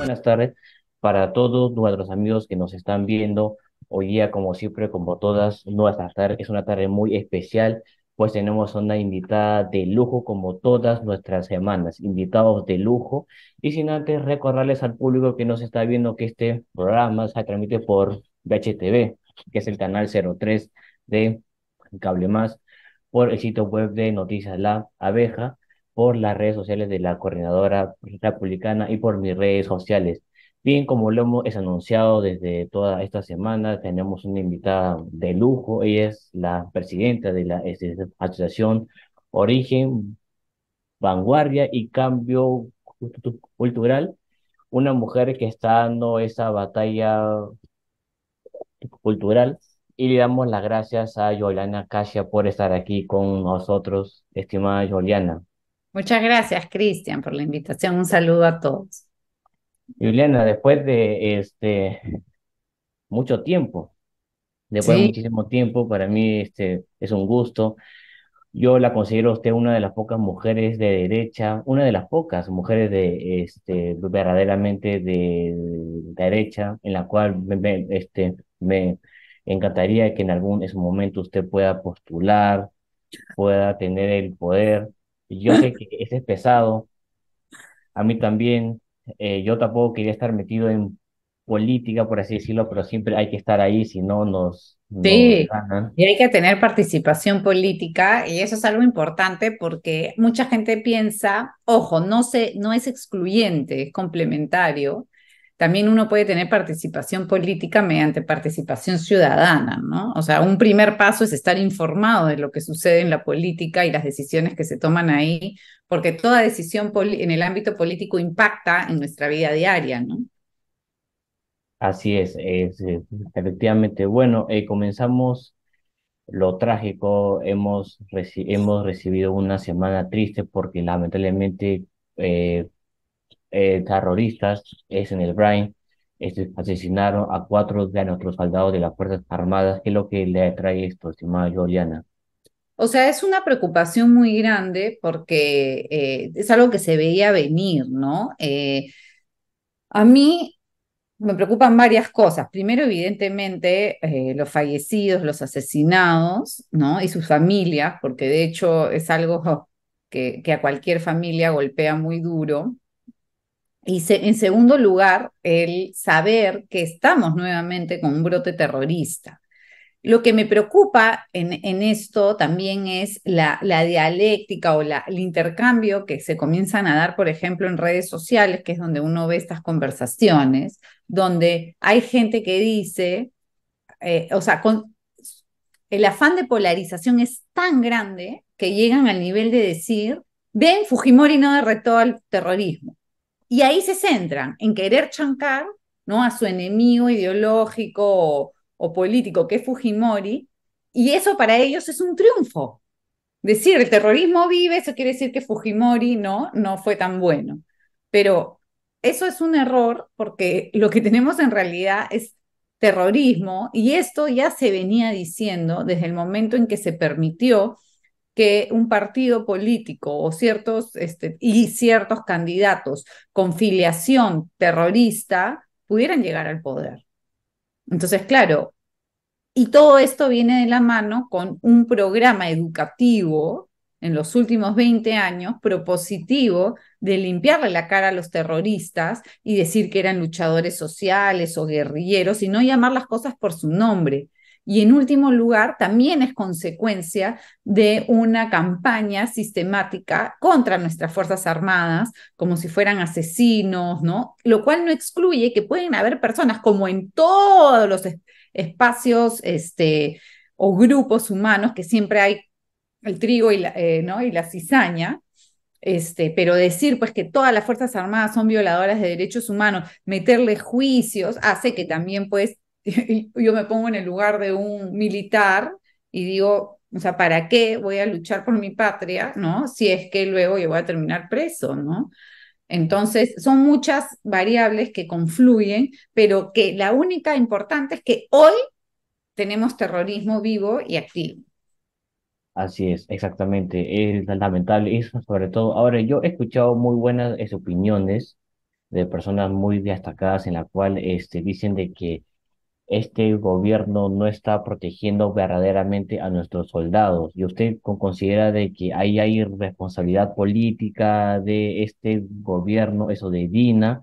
buenas tardes para todos nuestros amigos que nos están viendo. Hoy día, como siempre, como todas nuestras tardes, es una tarde muy especial, pues tenemos una invitada de lujo como todas nuestras semanas, invitados de lujo. Y sin antes recordarles al público que nos está viendo que este programa se transmite por BHTV, que es el canal 03 de Cable Más, por el sitio web de Noticias La Abeja por las redes sociales de la coordinadora republicana y por mis redes sociales. Bien, como lo hemos anunciado desde toda esta semana, tenemos una invitada de lujo. Ella es la presidenta de la este, Asociación Origen, Vanguardia y Cambio Cultural, una mujer que está dando esa batalla cultural. Y le damos las gracias a Yolana Casia por estar aquí con nosotros, estimada Yoliana. Muchas gracias, Cristian, por la invitación. Un saludo a todos. Juliana, después de este mucho tiempo, después de muchísimo tiempo, para mí este, es un gusto. Yo la considero usted una de las pocas mujeres de derecha, una de las pocas mujeres de este verdaderamente de, derecha, en la cual me, este, me encantaría que en algún momento usted pueda postular, pueda tener el poder yo sé que ese es pesado. A mí también. Eh, yo tampoco quería estar metido en política, por así decirlo, pero siempre hay que estar ahí, si no nos... Sí, y hay que tener participación política y eso es algo importante porque mucha gente piensa, ojo, no, se, no es excluyente, es complementario, también uno puede tener participación política mediante participación ciudadana, ¿no? O sea, un primer paso es estar informado de lo que sucede en la política y las decisiones que se toman ahí, porque toda decisión en el ámbito político impacta en nuestra vida diaria, ¿no? Así es, efectivamente. Bueno, eh, comenzamos lo trágico, hemos, hemos recibido una semana triste porque lamentablemente... Eh, eh, terroristas es en el Brain. asesinaron a cuatro de nuestros soldados de las Fuerzas Armadas, ¿qué es lo que le atrae esto, estimada Juliana. O sea, es una preocupación muy grande porque eh, es algo que se veía venir, ¿no? Eh, a mí me preocupan varias cosas. Primero, evidentemente, los fallecidos, los asesinados, ¿no? Y sus familias, porque de hecho es algo que, que a cualquier familia golpea muy duro. Y en segundo lugar, el saber que estamos nuevamente con un brote terrorista. Lo que me preocupa en, esto también es la, dialéctica o el intercambio que se comienzan a dar, por ejemplo, en redes sociales, que es donde uno ve estas conversaciones, donde hay gente que dice, eh, o sea, el afán de polarización es tan grande que llegan al nivel de decir, ven, Fujimori no derretó al terrorismo. Y ahí se centran en querer chancar ¿no? a su enemigo ideológico o, político, que es Fujimori, y eso para ellos es un triunfo. Decir, el terrorismo vive, eso quiere decir que Fujimori no, no fue tan bueno. Pero eso es un error porque lo que tenemos en realidad es terrorismo y esto ya se venía diciendo desde el momento en que se permitió que un partido político o ciertos, este, y ciertos candidatos con filiación terrorista pudieran llegar al poder. Entonces, claro, y todo esto viene de la mano con un programa educativo en los últimos 20 años propositivo de limpiarle la cara a los terroristas y decir que eran luchadores sociales o guerrilleros y no llamar las cosas por su nombre. Y en último lugar, también es consecuencia de una campaña sistemática contra nuestras Fuerzas Armadas, como si fueran asesinos, ¿no? Lo cual no excluye que pueden haber personas, como en todos los espacios este, o grupos humanos, que siempre hay el trigo y la, eh, ¿no? y la cizaña, este, pero decir pues que todas las Fuerzas Armadas son violadoras de derechos humanos, meterle juicios, hace que también pues yo me pongo en el lugar de un militar y digo, o sea, ¿para qué voy a luchar por mi patria, no? Si es que luego yo voy a terminar preso, ¿no? Entonces, son muchas variables que confluyen, pero que la única importante es que hoy tenemos terrorismo vivo y activo. Así es, exactamente. Es lamentable eso, sobre todo. Ahora, yo he escuchado muy buenas este, opiniones de personas muy destacadas en la cual este, dicen de que este gobierno no está protegiendo verdaderamente a nuestros soldados. ¿Y usted considera de que ahí hay responsabilidad política de este gobierno, eso de Dina?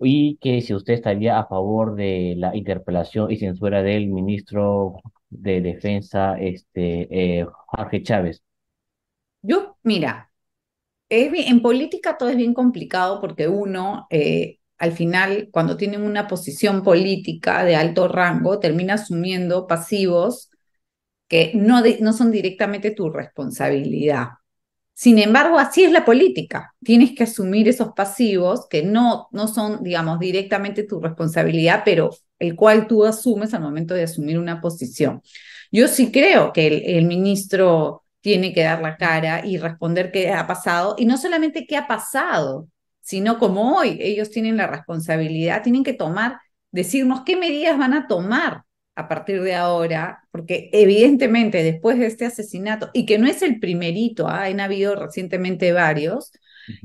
Y que si usted estaría a favor de la interpelación y censura del ministro de Defensa, este, eh, Jorge Chávez. Yo, mira, es en política todo es bien complicado porque uno eh, al final, cuando tienen una posición política de alto rango, termina asumiendo pasivos que no, no son directamente tu responsabilidad. Sin embargo, así es la política. Tienes que asumir esos pasivos que no, no son, digamos, directamente tu responsabilidad, pero el cual tú asumes al momento de asumir una posición. Yo sí creo que el, el ministro tiene que dar la cara y responder qué ha pasado, y no solamente qué ha pasado, sino como hoy ellos tienen la responsabilidad, tienen que tomar, decirnos qué medidas van a tomar a partir de ahora, porque evidentemente después de este asesinato, y que no es el primerito, ¿ah? han habido recientemente varios,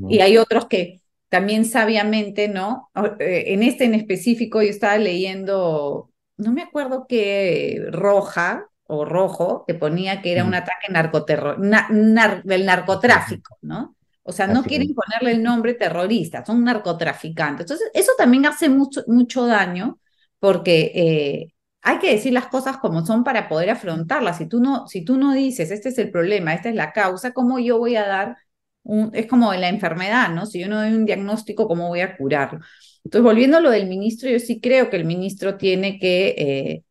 y hay otros que también sabiamente, ¿no? Eh, en este en específico yo estaba leyendo, no me acuerdo qué, roja o rojo, que ponía que era un ataque narcoterror, del narcotráfico, ¿no? O sea, no quieren ponerle el nombre terrorista, son narcotraficantes. Entonces, eso también hace mucho, mucho daño porque eh, hay que decir las cosas como son para poder afrontarlas. Si tú, no, si tú no dices, este es el problema, esta es la causa, ¿cómo yo voy a dar? Un, es como la enfermedad, ¿no? Si yo no doy un diagnóstico, ¿cómo voy a curarlo? Entonces, volviendo a lo del ministro, yo sí creo que el ministro tiene que, eh,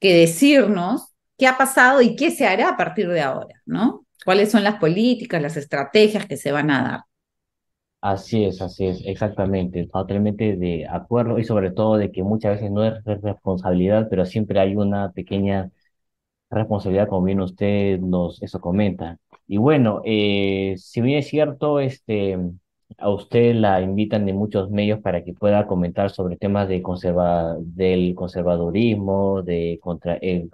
que decirnos qué ha pasado y qué se hará a partir de ahora, ¿no? cuáles son las políticas, las estrategias que se van a dar. Así es, así es, exactamente, totalmente de acuerdo y sobre todo de que muchas veces no es responsabilidad, pero siempre hay una pequeña responsabilidad, como bien usted nos eso comenta. Y bueno, eh, si bien es cierto, este, a usted la invitan de muchos medios para que pueda comentar sobre temas de conserva del conservadurismo, de contra el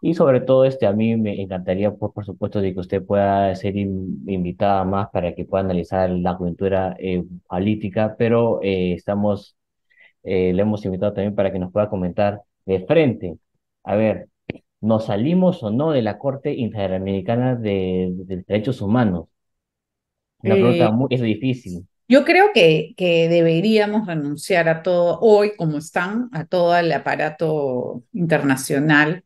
y sobre todo, este, a mí me encantaría, por, supuesto, de que usted pueda ser invitada más para que pueda analizar la coyuntura política, eh, pero eh, estamos, eh, le hemos invitado también para que nos pueda comentar de frente. A ver, ¿nos salimos o no de la Corte Interamericana de, Derechos Humanos? es difícil. Yo creo que, que deberíamos renunciar a todo, hoy como están, a todo el aparato internacional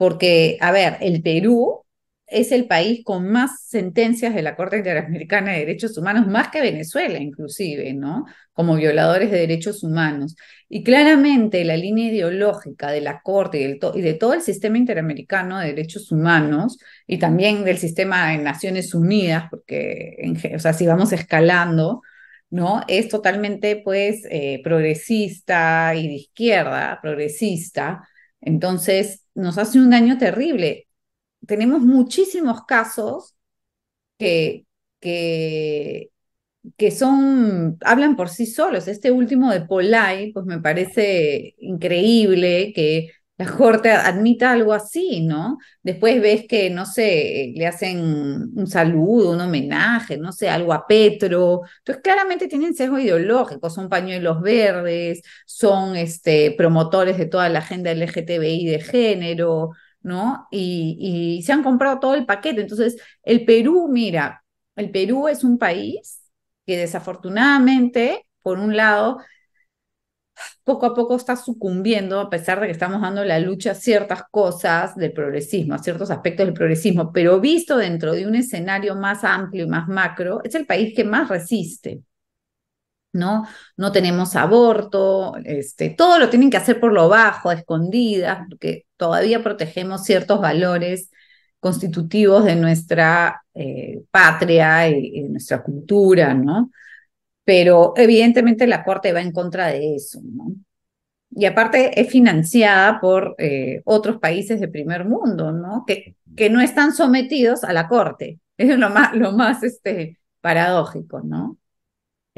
porque, a ver, el Perú es el país con más sentencias de la Corte Interamericana de Derechos Humanos, más que Venezuela inclusive, ¿no? Como violadores de derechos humanos. Y claramente la línea ideológica de la Corte y, de todo el sistema interamericano de derechos humanos y también del sistema de Naciones Unidas, porque, o sea, si vamos escalando, ¿no? Es totalmente, pues, eh, progresista y de izquierda, progresista. Entonces, nos hace un daño terrible. Tenemos muchísimos casos que, que, que son, hablan por sí solos. Este último de Polay, pues me parece increíble que la Corte admita algo así, ¿no? Después ves que, no sé, le hacen un saludo, un homenaje, no sé, algo a Petro. Entonces, claramente tienen sesgo ideológico, son pañuelos verdes, son este, promotores de toda la agenda LGTBI de género, ¿no? y se han comprado todo el paquete. Entonces, el Perú, mira, el Perú es un país que desafortunadamente, por un lado, poco a poco está sucumbiendo, a pesar de que estamos dando la lucha a ciertas cosas del progresismo, a ciertos aspectos del progresismo, pero visto dentro de un escenario más amplio y más macro, es el país que más resiste. ¿no? No tenemos aborto, este, todo lo tienen que hacer por lo bajo, a escondidas, porque todavía protegemos ciertos valores constitutivos de nuestra eh, patria y, nuestra cultura, ¿no? pero evidentemente la Corte va en contra de eso, ¿no? Y aparte es financiada por eh, otros países de primer mundo, ¿no? Que, que no están sometidos a la Corte. Es lo más, lo más este, paradójico, ¿no?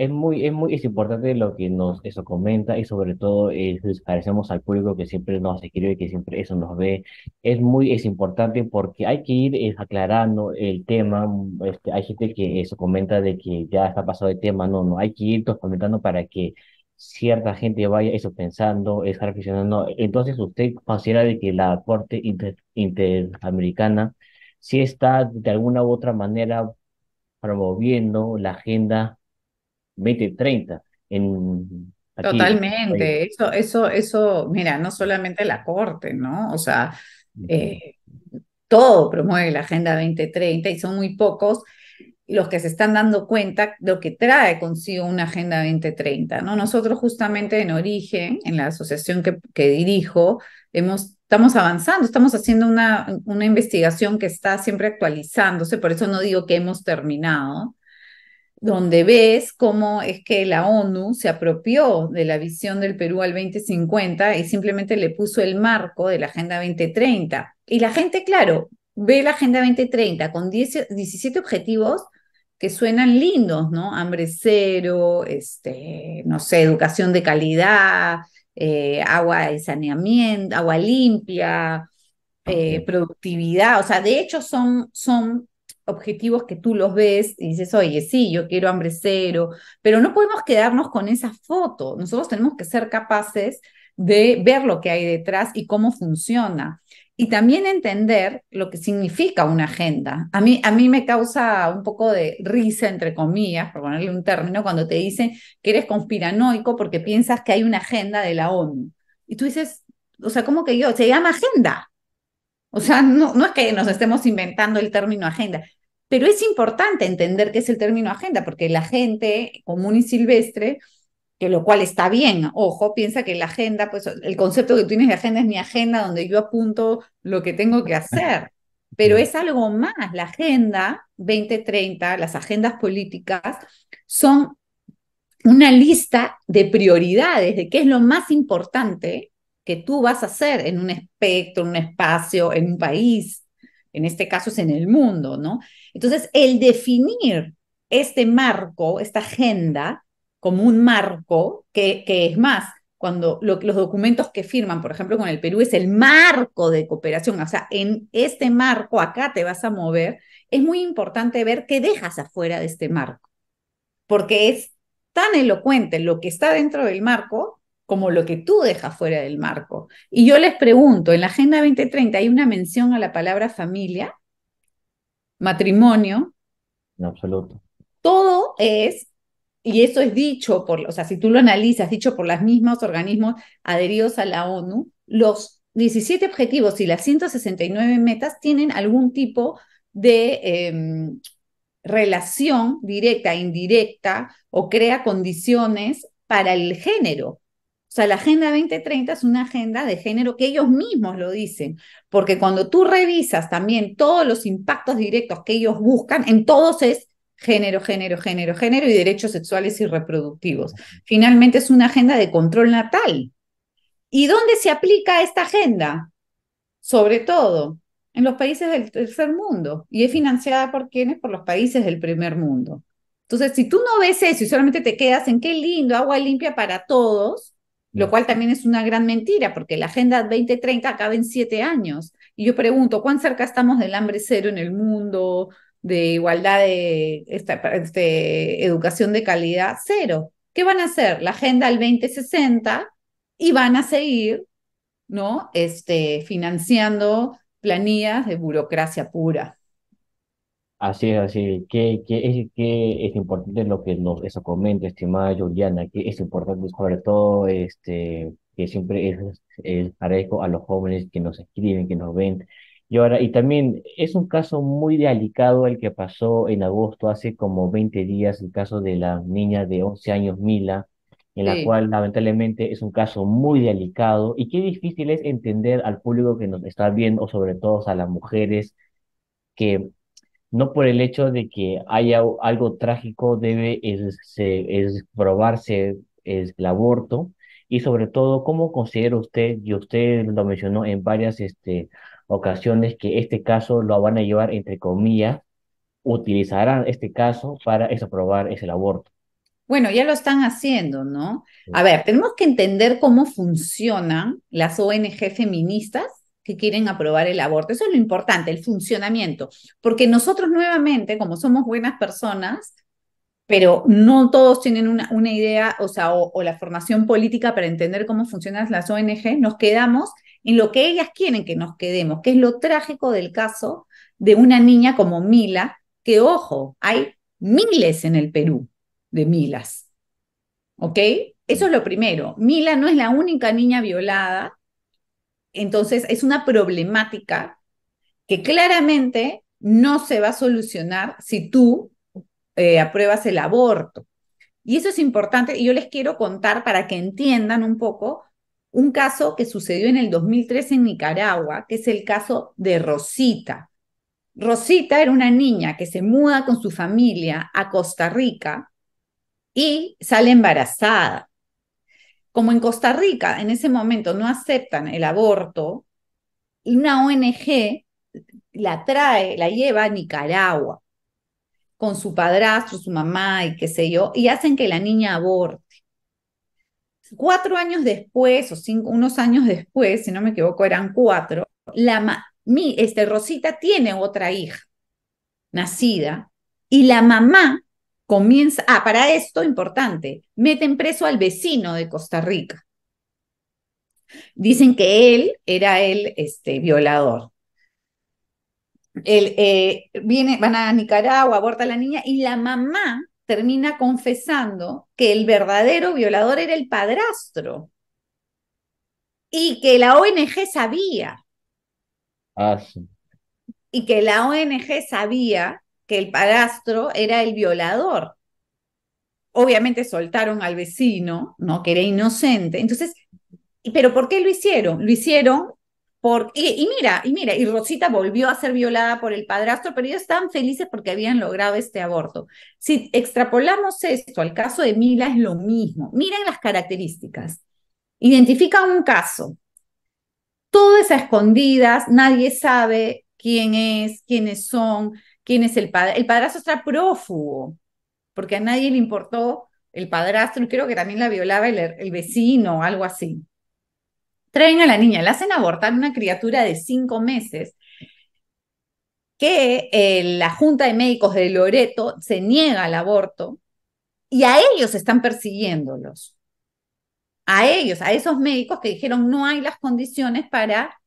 es muy, es muy es importante lo que nos eso comenta y sobre todo eh, es agradecemos al público que siempre nos y que siempre eso nos ve. Es muy es importante porque hay que ir eh, aclarando el tema. Mm, este, hay gente que eso comenta de que ya está pasado el tema. No, no, hay que ir comentando para que cierta gente vaya eso pensando, está reflexionando. Entonces usted considera de que la Corte Interamericana sí está de alguna u otra manera promoviendo la agenda 2030. En, Totalmente, eso, eso, eso, mira, no solamente la Corte, ¿no? O sea, eh, todo promueve la Agenda 2030 y son muy pocos los que se están dando cuenta de lo que trae consigo una Agenda 2030, ¿no? Nosotros justamente en origen, en la asociación que, dirijo, hemos, estamos avanzando, estamos haciendo una, una investigación que está siempre actualizándose, por eso no digo que hemos terminado, donde ves cómo es que la ONU se apropió de la visión del Perú al 2050 y simplemente le puso el marco de la Agenda 2030. Y la gente, claro, ve la Agenda 2030 con 17 objetivos que suenan lindos, ¿no? Hambre cero, este, no sé, educación de calidad, eh, agua y saneamiento, agua limpia, eh, productividad, o sea, de hecho son, son objetivos que tú los ves y dices, oye, sí, yo quiero hambre cero, pero no podemos quedarnos con esa foto. Nosotros tenemos que ser capaces de ver lo que hay detrás y cómo funciona. Y también entender lo que significa una agenda. A mí, a mí me causa un poco de risa, entre comillas, por ponerle un término, cuando te dicen que eres conspiranoico porque piensas que hay una agenda de la ONU. Y tú dices, o sea, ¿cómo que yo? Se llama agenda. O sea, no, es que nos estemos inventando el término agenda, pero es importante entender qué es el término agenda, porque la gente común y silvestre, que lo cual está bien, ojo, piensa que la agenda, pues el concepto que tú tienes de agenda es mi agenda donde yo apunto lo que tengo que hacer, pero es algo más. La agenda 2030, las agendas políticas, son una lista de prioridades, de qué es lo más importante que tú vas a hacer en un espectro, en un espacio, en un país, en este caso es en el mundo, ¿no? Entonces, el definir este marco, esta agenda, como un marco, que, que es más, cuando los documentos que firman, por ejemplo, con el Perú, es el marco de cooperación, o sea, en este marco acá te vas a mover, es muy importante ver qué dejas afuera de este marco, porque es tan elocuente lo que está dentro del marco como lo que tú dejas fuera del marco. Y yo les pregunto, en la Agenda 2030 hay una mención a la palabra familia, matrimonio. En absoluto. Todo es, y eso es dicho por, o sea, si tú lo analizas, dicho por los mismos organismos adheridos a la ONU, los 17 objetivos y las 169 metas tienen algún tipo de em, relación directa, indirecta, o crea condiciones para el género. O sea, la Agenda 2030 es una agenda de género que ellos mismos lo dicen, porque cuando tú revisas también todos los impactos directos que ellos buscan, en todos es género, género, género, género y derechos sexuales y reproductivos. Finalmente es una agenda de control natal. ¿Y dónde se aplica esta agenda? Sobre todo en los países del tercer mundo y es financiada por quiénes? por los países del primer mundo. Entonces, si tú no ves eso y solamente te quedas en qué lindo, agua limpia para todos, lo cual también es una gran mentira, porque la Agenda 2030 acaba en siete años. Y yo pregunto, ¿cuán cerca estamos del hambre cero en el mundo, de igualdad de este, educación de calidad? Cero. ¿Qué van a hacer? La Agenda al 2060 y van a seguir, ¿no? Este, financiando planillas de burocracia pura. Así es, así es. que es, es importante lo que nos eso comenta, estimada Juliana? Que es importante sobre todo este, que siempre es, es agradezco a los jóvenes que nos escriben, que nos ven. Y ahora, y también es un caso muy delicado el que pasó en agosto, hace como 20 días, el caso de la niña de 11 años, Mila, en la cual lamentablemente es un caso muy delicado y qué difícil es entender al público que nos está viendo, sobre todo a las mujeres que no por el hecho de que haya algo trágico debe es, probarse el aborto y sobre todo cómo considera usted y usted lo mencionó en varias este, ocasiones que este caso lo van a llevar entre comillas utilizarán este caso para desaprobar ese aborto. Bueno, ya lo están haciendo, ¿no? A ver, tenemos que entender cómo funcionan las ONG feministas que quieren aprobar el aborto. Eso es lo importante, el funcionamiento, porque nosotros nuevamente, como somos buenas personas, pero no todos tienen una, una idea, o sea, o, o, la formación política para entender cómo funcionan las ONG, nos quedamos en lo que ellas quieren que nos quedemos, que es lo trágico del caso de una niña como Mila, que ojo, hay miles en el Perú de Milas, ¿ok? Eso es lo primero. Mila no es la única niña violada, entonces, es una problemática que claramente no se va a solucionar si tú eh, apruebas el aborto. Y eso es importante y yo les quiero contar para que entiendan un poco un caso que sucedió en el 2003 en Nicaragua, que es el caso de Rosita. Rosita era una niña que se muda con su familia a Costa Rica y sale embarazada. Como en Costa Rica en ese momento no aceptan el aborto, y una ONG la trae, la lleva a Nicaragua con su padrastro, su mamá y qué sé yo, y hacen que la niña aborte. Cuatro años después, o cinco, unos años después, si no me equivoco, eran cuatro, la mi, este, Rosita tiene otra hija nacida y la mamá comienza, ah, para esto importante, meten preso al vecino de Costa Rica. Dicen que él era el este, violador. El, eh, viene, van a Nicaragua, aborta a la niña y la mamá termina confesando que el verdadero violador era el padrastro y que la ONG sabía. Ah, sí. Y que la ONG sabía el padrastro era el violador. Obviamente soltaron al vecino, ¿no? Que era inocente. Entonces, ¿pero por qué lo hicieron? Lo hicieron porque Y, mira, y mira, y Rosita volvió a ser violada por el padrastro, pero ellos estaban felices porque habían logrado este aborto. Si extrapolamos esto al caso de Mila, es lo mismo. Miren las características. Identifica un caso. Todo es a escondidas, nadie sabe quién es, quiénes son, quién es el padre. El padrastro está prófugo, porque a nadie le importó el padrastro, creo que también la violaba el, vecino o algo así. Traen a la niña, la hacen abortar una criatura de cinco meses que eh, la Junta de Médicos de Loreto se niega al aborto y a ellos están persiguiéndolos. A ellos, a esos médicos que dijeron no hay las condiciones para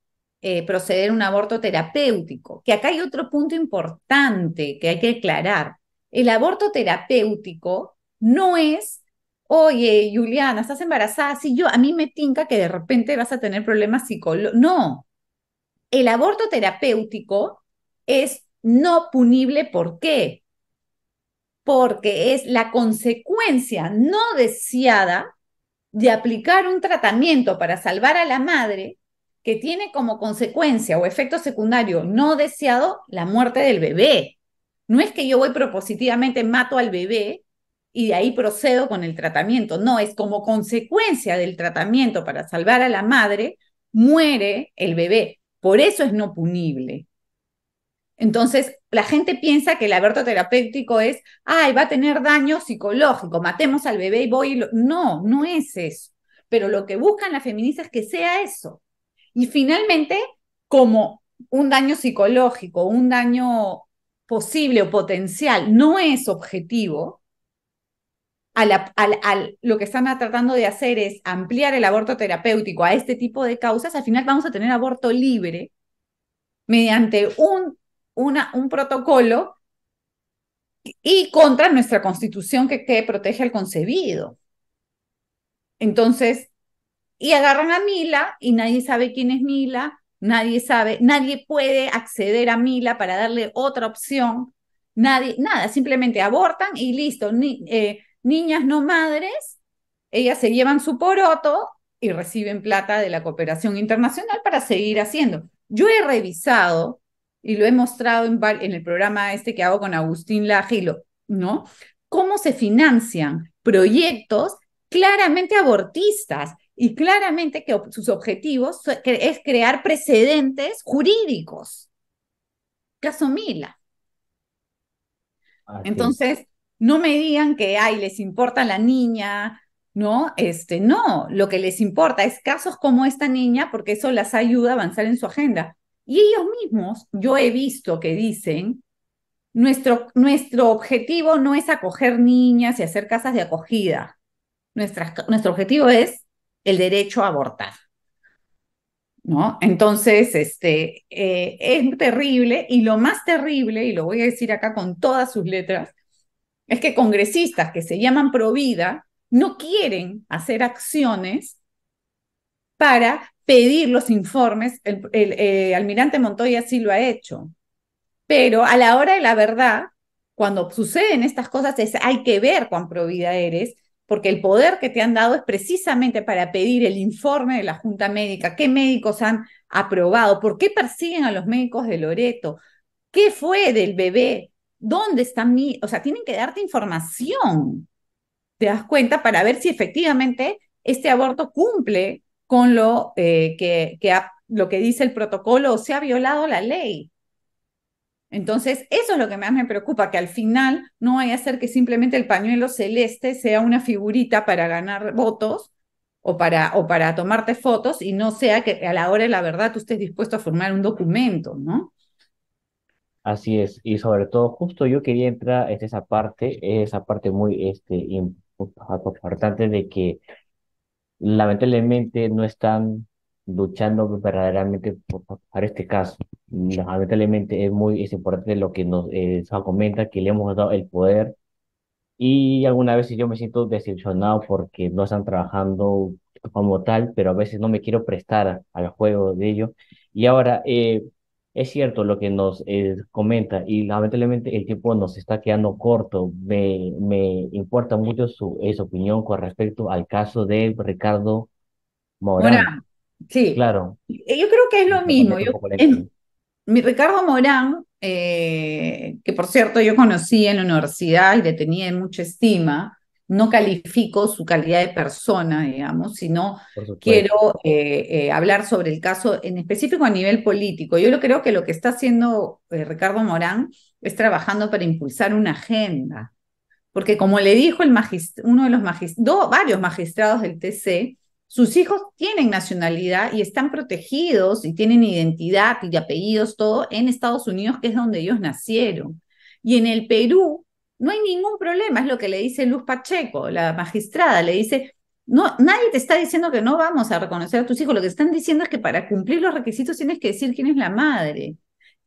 eh, proceder a un aborto terapéutico. Que acá hay otro punto importante que hay que aclarar. El aborto terapéutico no es, oye, Juliana, estás embarazada, si yo, a mí me tinca que de repente vas a tener problemas psicológicos. No. El aborto terapéutico es no punible. ¿Por qué? Porque es la consecuencia no deseada de aplicar un tratamiento para salvar a la madre que tiene como consecuencia o efecto secundario no deseado la muerte del bebé. No es que yo voy propositivamente, mato al bebé y de ahí procedo con el tratamiento. No, es como consecuencia del tratamiento para salvar a la madre, muere el bebé. Por eso es no punible. Entonces, la gente piensa que el aborto terapéutico es, ay, va a tener daño psicológico, matemos al bebé y voy No, no es eso. Pero lo que buscan las feministas es que sea eso, y finalmente, como un daño psicológico, un daño posible o potencial, no es objetivo, lo que están tratando de hacer es ampliar el aborto terapéutico a este tipo de causas, al final vamos a tener aborto libre mediante un, un protocolo y contra nuestra constitución que, que protege al concebido. Entonces, y agarran a Mila y nadie sabe quién es Mila, nadie sabe, nadie puede acceder a Mila para darle otra opción, nadie, nada, simplemente abortan y listo, eh, niñas no madres, ellas se llevan su poroto y reciben plata de la cooperación internacional para seguir haciendo. Yo he revisado y lo he mostrado en, el programa este que hago con Agustín Lajilo, ¿no? Cómo se financian proyectos claramente abortistas y claramente que sus objetivos es crear precedentes jurídicos. Caso Mila. Entonces, no me digan que, ay, les importa la niña, ¿no? Este, no, lo que les importa es casos como esta niña porque eso las ayuda a avanzar en su agenda. Y ellos mismos, yo he visto que dicen, nuestro, nuestro objetivo no es acoger niñas y hacer casas de acogida. nuestro objetivo es el derecho a abortar. ¿No? Entonces, este, eh, es terrible y lo más terrible, y lo voy a decir acá con todas sus letras, es que congresistas que se llaman provida no quieren hacer acciones para pedir los informes. El, eh, almirante Montoya sí lo ha hecho, pero a la hora de la verdad, cuando suceden estas cosas, es, hay que ver cuán provida eres porque el poder que te han dado es precisamente para pedir el informe de la Junta Médica, qué médicos han aprobado, por qué persiguen a los médicos de Loreto, qué fue del bebé, dónde está mi, o sea, tienen que darte información, te das cuenta, para ver si efectivamente este aborto cumple con lo, eh, que, lo que dice el protocolo o se ha violado la ley. Entonces, eso es lo que más me preocupa, que al final no vaya a ser que simplemente el pañuelo celeste sea una figurita para ganar votos o para, o para tomarte fotos y no sea que a la hora de la verdad tú estés dispuesto a formar un documento, ¿no? Así es, y sobre todo, justo yo quería entrar en esa parte, esa parte muy este, importante de que lamentablemente no están luchando verdaderamente por, para este caso. Lamentablemente es muy es importante lo que nos eh, comenta, que le hemos dado el poder y algunas veces yo me siento decepcionado porque no están trabajando como tal, pero a veces no me quiero prestar al juego de ellos. Y ahora, eh, es cierto lo que nos eh, comenta y lamentablemente el tiempo nos está quedando corto. Me, me importa mucho su, su opinión con respecto al caso de Ricardo Morán. Sí. Claro. Eh, yo creo que es lo mismo. mi Ricardo Morán, eh, que por cierto yo conocí en la universidad y le tenía mucha estima, no califico su calidad de persona, digamos, sino quiero eh, hablar sobre el caso en específico a nivel político. Yo creo que lo que está haciendo Ricardo Morán es trabajando para impulsar una agenda, porque como le dijo el uno de los magistrados, varios magistrados del TC, sus hijos tienen nacionalidad y están protegidos y tienen identidad y apellidos, todo en Estados Unidos, que es donde ellos nacieron. Y en el Perú no hay ningún problema, es lo que le dice Luz Pacheco, la magistrada, le dice, no, nadie te está diciendo que no vamos a reconocer a tus hijos, lo que están diciendo es que para cumplir los requisitos tienes que decir quién es la madre.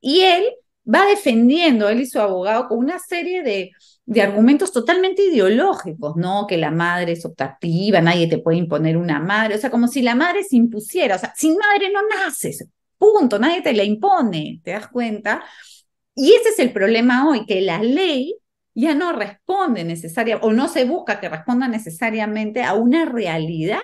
Y él va defendiendo, él y su abogado, con una serie de, de argumentos totalmente ideológicos, ¿no? Que la madre es optativa, nadie te puede imponer una madre, o sea, como si la madre se impusiera, o sea, sin madre no naces, punto, nadie te la impone, ¿te das cuenta? Y ese es el problema hoy, que la ley ya no responde necesariamente, o no se busca que responda necesariamente a una realidad,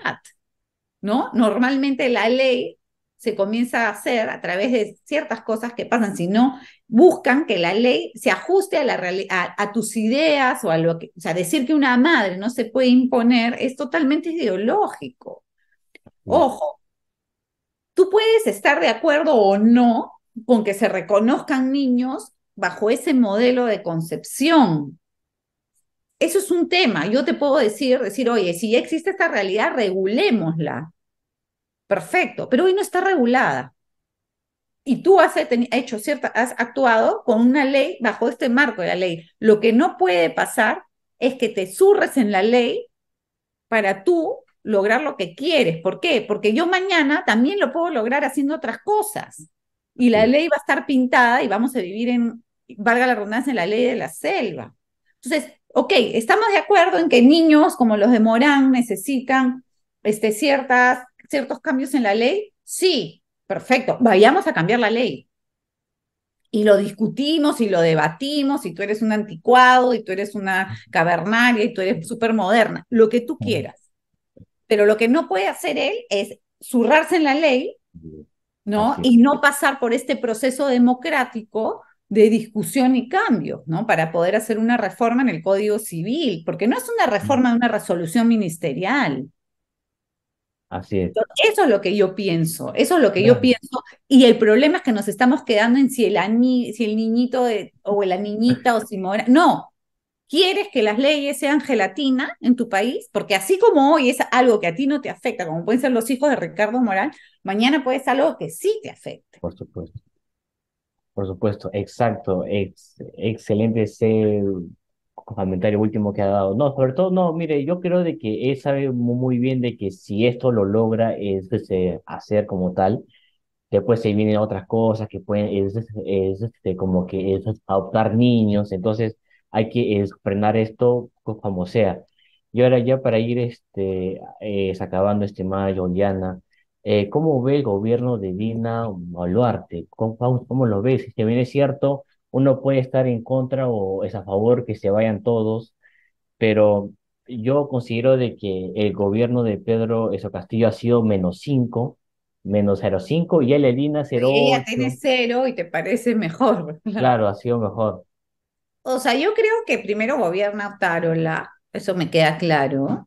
¿no? Normalmente la ley se comienza a hacer a través de ciertas cosas que pasan, sino buscan que la ley se ajuste a, la a tus ideas o a lo que, o sea, decir que una madre no se puede imponer es totalmente ideológico. Ojo, tú puedes estar de acuerdo o no con que se reconozcan niños bajo ese modelo de concepción. Eso es un tema. Yo te puedo decir, decir, oye, si existe esta realidad, regulémosla perfecto, pero hoy no está regulada. Y tú has hecho cierta, has actuado con una ley bajo este marco de la ley. Lo que no puede pasar es que te surres en la ley para tú lograr lo que quieres. ¿Por qué? Porque yo mañana también lo puedo lograr haciendo otras cosas. Y la ley va a estar pintada y vamos a vivir en, valga la redundancia, en la ley de la selva. Entonces, ok, estamos de acuerdo en que niños como los de Morán necesitan este, ciertas ciertos cambios en la ley? Sí, perfecto, vayamos a cambiar la ley. Y lo discutimos y lo debatimos, y tú eres un anticuado, y tú eres una cavernaria, y tú eres súper moderna, lo que tú quieras. Pero lo que no puede hacer él es zurrarse en la ley, ¿no? Y no pasar por este proceso democrático de discusión y cambio ¿no? Para poder hacer una reforma en el Código Civil, porque no es una reforma de una resolución ministerial. Así es. Eso es lo que yo pienso, eso es lo que yo pienso. Y el problema es que nos estamos quedando en si el, si el niñito o la niñita o si No, ¿quieres que las leyes sean gelatina en tu país? Porque así como hoy es algo que a ti no te afecta, como pueden ser los hijos de Ricardo Morán, mañana puede ser algo que sí te afecte. Por supuesto. Por supuesto, exacto. excelente. Ser comentario último que ha dado. No, sobre todo, no, mire, yo creo de que él sabe muy bien de que si esto lo logra es, pues, eh, hacer como tal, después se vienen otras cosas que pueden, es, es, este, como que es adoptar niños, entonces hay que frenar esto como sea. Y ahora ya para ir este, acabando este mayo, Diana eh, ¿cómo ve el gobierno de Dina Boluarte? ¿Cómo, ¿Cómo, lo ves? Si bien es cierto, uno puede estar en contra o es a favor que se vayan todos, pero yo considero de que el gobierno de Pedro Eso Castillo ha sido menos cinco, menos 0,5 y el Elina Ella tiene cero y te parece mejor. Claro. ha sido mejor. O sea, yo creo que primero gobierna Tarola, eso me queda claro.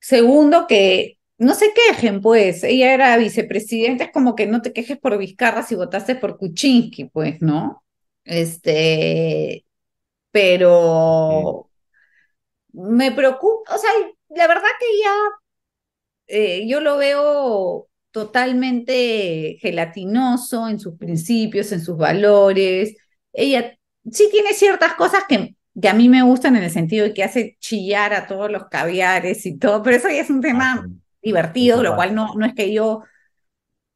Segundo, que no se quejen, pues. Ella era vicepresidente es como que no te quejes por Vizcarra si votaste por Kuczynski, pues, ¿no? Este, pero me preocupa, o sea, la verdad que ya eh, yo lo veo totalmente gelatinoso en sus principios, en sus valores. Ella sí tiene ciertas cosas que, a mí me gustan en el sentido de que hace chillar a todos los caviares y todo, pero eso ya es un ah, tema divertido, lo cual no, no es que yo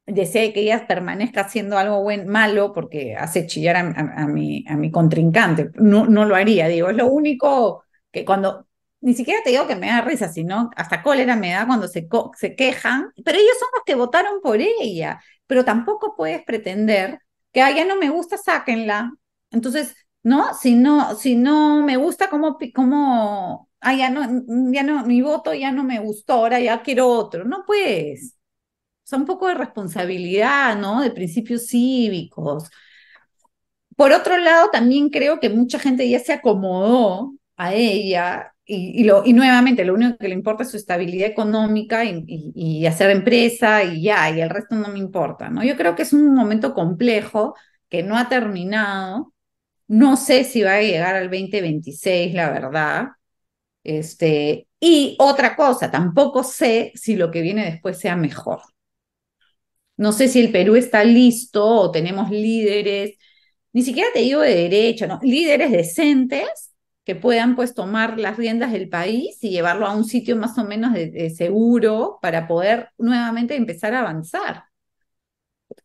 deseo que ella permanezca haciendo algo buen, malo porque hace chillar a, mi, a mi contrincante. No, no lo haría, digo, es lo único que cuando, ni siquiera te digo que me da risa, sino hasta cólera me da cuando se, se quejan, pero ellos son los que votaron por ella, pero tampoco puedes pretender que, ya no me gusta, sáquenla. Entonces, ¿no? Si no, si no me gusta, ¿cómo, cómo, ah, ya no, ya no, mi voto ya no me gustó, ahora ya quiero otro. No, puedes un poco de responsabilidad, ¿no? De principios cívicos. Por otro lado, también creo que mucha gente ya se acomodó a ella y, nuevamente lo único que le importa es su estabilidad económica y, hacer empresa y ya, y el resto no me importa, ¿no? Yo creo que es un momento complejo que no ha terminado. No sé si va a llegar al 2026, la verdad. Este, y otra cosa, tampoco sé si lo que viene después sea mejor. No sé si el Perú está listo o tenemos líderes, ni siquiera te digo de derecha, líderes decentes que puedan pues tomar las riendas del país y llevarlo a un sitio más o menos de, seguro para poder nuevamente empezar a avanzar.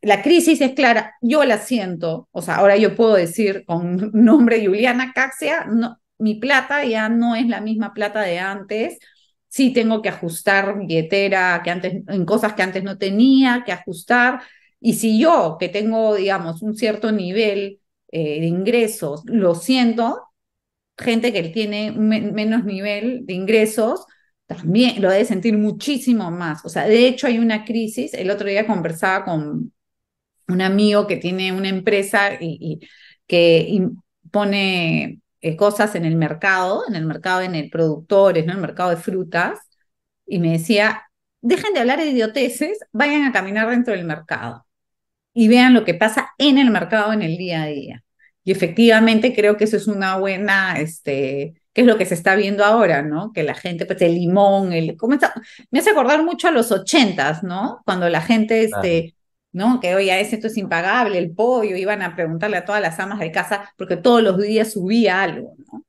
La crisis es clara, yo la siento, o sea, ahora yo puedo decir con nombre Juliana Caxia, no, mi plata ya no es la misma plata de antes, sí tengo que ajustar billetera, que antes, en cosas que antes no tenía que ajustar. Y si yo, que tengo, digamos, un cierto nivel eh, de ingresos, lo siento, gente que tiene menos nivel de ingresos, también lo debe sentir muchísimo más. O sea, de hecho hay una crisis. El otro día conversaba con un amigo que tiene una empresa y, y que pone eh, cosas en el mercado, en el mercado en el productores, en el mercado de frutas, y me decía, dejen de hablar de idioteces, vayan a caminar dentro del mercado y vean lo que pasa en el mercado en el día a día. Y efectivamente creo que eso es una buena, este, que es lo que se está viendo ahora, ¿no? Que la gente, pues el limón, el... ¿cómo Me hace acordar mucho a los ochentas, ¿no? Cuando la gente, este, que Que a ese esto es impagable, el pollo, iban a preguntarle a todas las amas de casa porque todos los días subía algo, ¿no?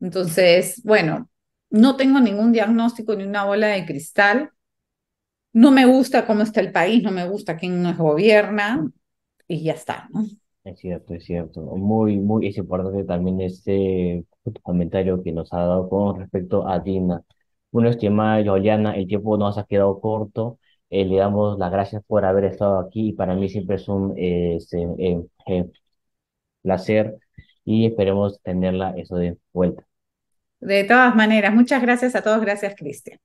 Entonces, bueno, no tengo ningún diagnóstico ni una bola de cristal. No me gusta cómo está el país, no me gusta quién nos gobierna y ya está, ¿no? Es cierto, es cierto. Muy, muy, importante también este comentario que nos ha dado con respecto a Dina. Bueno, estimada Juliana, el tiempo nos ha quedado corto. Eh, le damos las gracias por haber estado aquí y para mí siempre es eh, eh, un placer y esperemos tenerla eso de vuelta. De todas maneras, muchas gracias a todos, gracias Cristian.